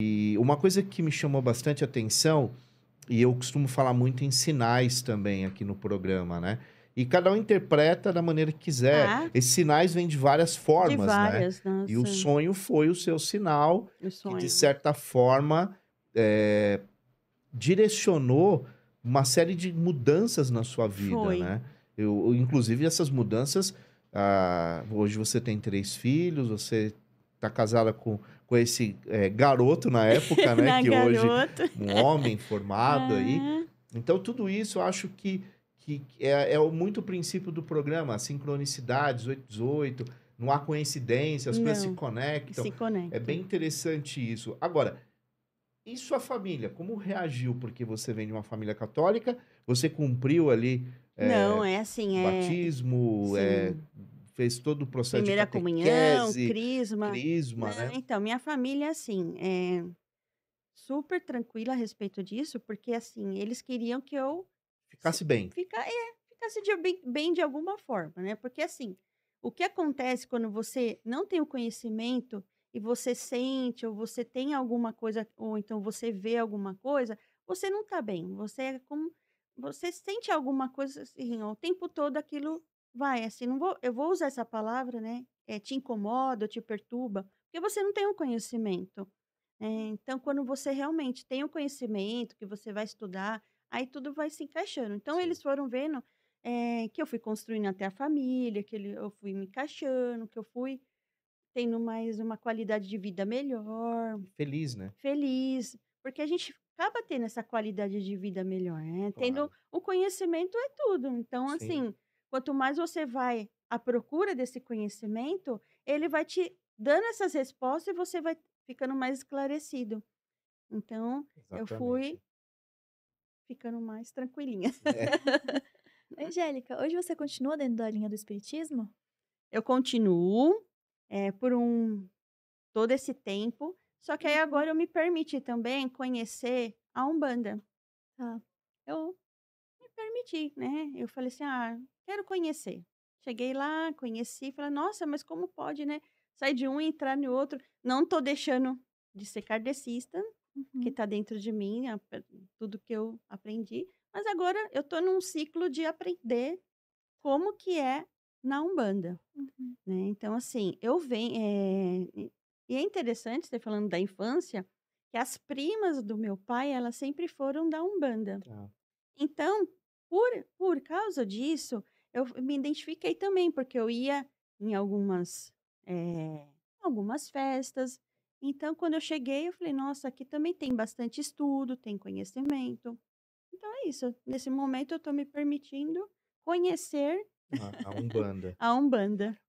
E uma coisa que me chamou bastante atenção, e eu costumo falar muito em sinais também aqui no programa, né? E cada um interpreta da maneira que quiser. Ah. Esses sinais vêm de várias formas, de né? várias, né? Nossa. E o sonho foi o seu sinal, o que de certa forma é, direcionou uma série de mudanças na sua vida, foi. né? Eu, inclusive, essas mudanças. Ah, hoje você tem três filhos, você está casada com com esse é, garoto na época, né? que garoto. hoje um homem formado é. aí. Então, tudo isso eu acho que, que é, é muito o princípio do programa, a sincronicidade, 18 não há coincidência, as não, coisas se conectam. se conectam. É bem interessante isso. Agora, e sua família? Como reagiu? Porque você vem de uma família católica, você cumpriu ali. É, não, é assim, é. Batismo, é Sim. é fez todo o processo Primeira de comunhão, crisma. crisma né? Né? Então, minha família, assim, é super tranquila a respeito disso, porque, assim, eles queriam que eu... Ficasse bem. Fica, é, ficasse de, bem, bem de alguma forma, né? Porque, assim, o que acontece quando você não tem o conhecimento e você sente ou você tem alguma coisa, ou então você vê alguma coisa, você não está bem, você é como você sente alguma coisa assim, o tempo todo aquilo vai, assim, não vou, eu vou usar essa palavra, né? É, te incomoda, te perturba, porque você não tem o um conhecimento. Né, então, quando você realmente tem o um conhecimento, que você vai estudar, aí tudo vai se encaixando. Então, Sim. eles foram vendo é, que eu fui construindo até a família, que ele, eu fui me encaixando, que eu fui tendo mais uma qualidade de vida melhor. Feliz, né? Feliz. Porque a gente acaba tendo essa qualidade de vida melhor, né? Claro. Tendo o conhecimento é tudo. Então, Sim. assim, Quanto mais você vai à procura desse conhecimento, ele vai te dando essas respostas e você vai ficando mais esclarecido. Então, Exatamente. eu fui ficando mais tranquilinha. É. Né? Angélica, hoje você continua dentro da linha do espiritismo? Eu continuo é, por um todo esse tempo, só que aí uhum. agora eu me permite também conhecer a Umbanda. Ah, eu permiti, né? Eu falei assim: ah, quero conhecer. Cheguei lá, conheci, falei: nossa, mas como pode, né? Sair de um e entrar no outro. Não tô deixando de ser cardecista, uhum. que tá dentro de mim, tudo que eu aprendi. Mas agora eu tô num ciclo de aprender como que é na Umbanda, uhum. né? Então, assim, eu venho... É... E é interessante, você falando da infância, que as primas do meu pai, elas sempre foram da Umbanda. Ah. Então, por, por causa disso, eu me identifiquei também, porque eu ia em algumas, é, algumas festas. Então, quando eu cheguei, eu falei, nossa, aqui também tem bastante estudo, tem conhecimento. Então, é isso. Nesse momento, eu estou me permitindo conhecer a, a Umbanda. a Umbanda.